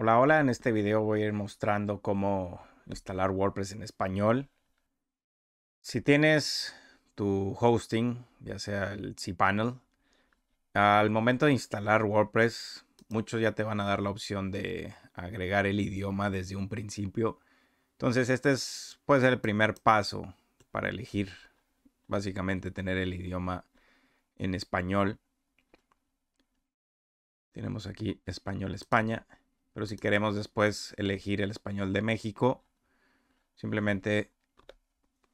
Hola, hola, en este video voy a ir mostrando cómo instalar WordPress en español. Si tienes tu hosting, ya sea el cPanel, al momento de instalar WordPress, muchos ya te van a dar la opción de agregar el idioma desde un principio. Entonces, este es, puede ser el primer paso para elegir, básicamente, tener el idioma en español. Tenemos aquí español España. Pero si queremos después elegir el español de México, simplemente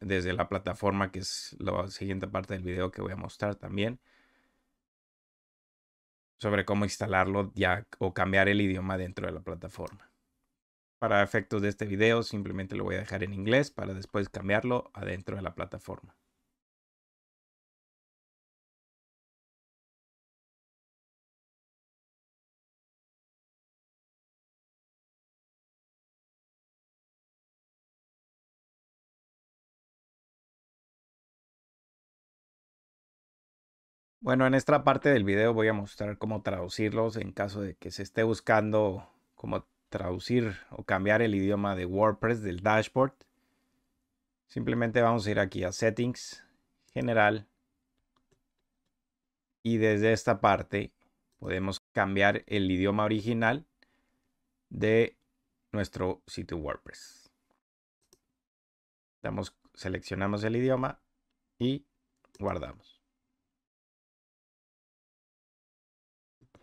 desde la plataforma, que es la siguiente parte del video que voy a mostrar también, sobre cómo instalarlo ya o cambiar el idioma dentro de la plataforma. Para efectos de este video, simplemente lo voy a dejar en inglés para después cambiarlo adentro de la plataforma. Bueno, en esta parte del video voy a mostrar cómo traducirlos en caso de que se esté buscando cómo traducir o cambiar el idioma de WordPress del dashboard. Simplemente vamos a ir aquí a Settings, General. Y desde esta parte podemos cambiar el idioma original de nuestro sitio WordPress. seleccionamos el idioma y guardamos.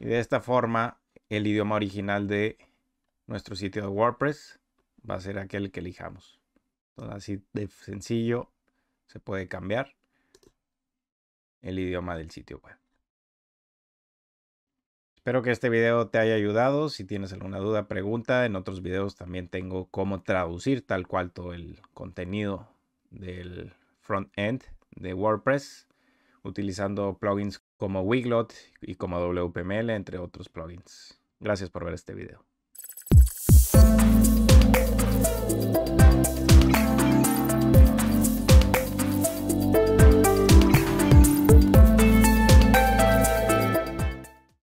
Y de esta forma, el idioma original de nuestro sitio de WordPress va a ser aquel que elijamos. así de sencillo se puede cambiar el idioma del sitio web. Espero que este video te haya ayudado. Si tienes alguna duda, pregunta. En otros videos también tengo cómo traducir tal cual todo el contenido del front end de WordPress utilizando plugins como Wiglot y como WPML, entre otros plugins. Gracias por ver este video.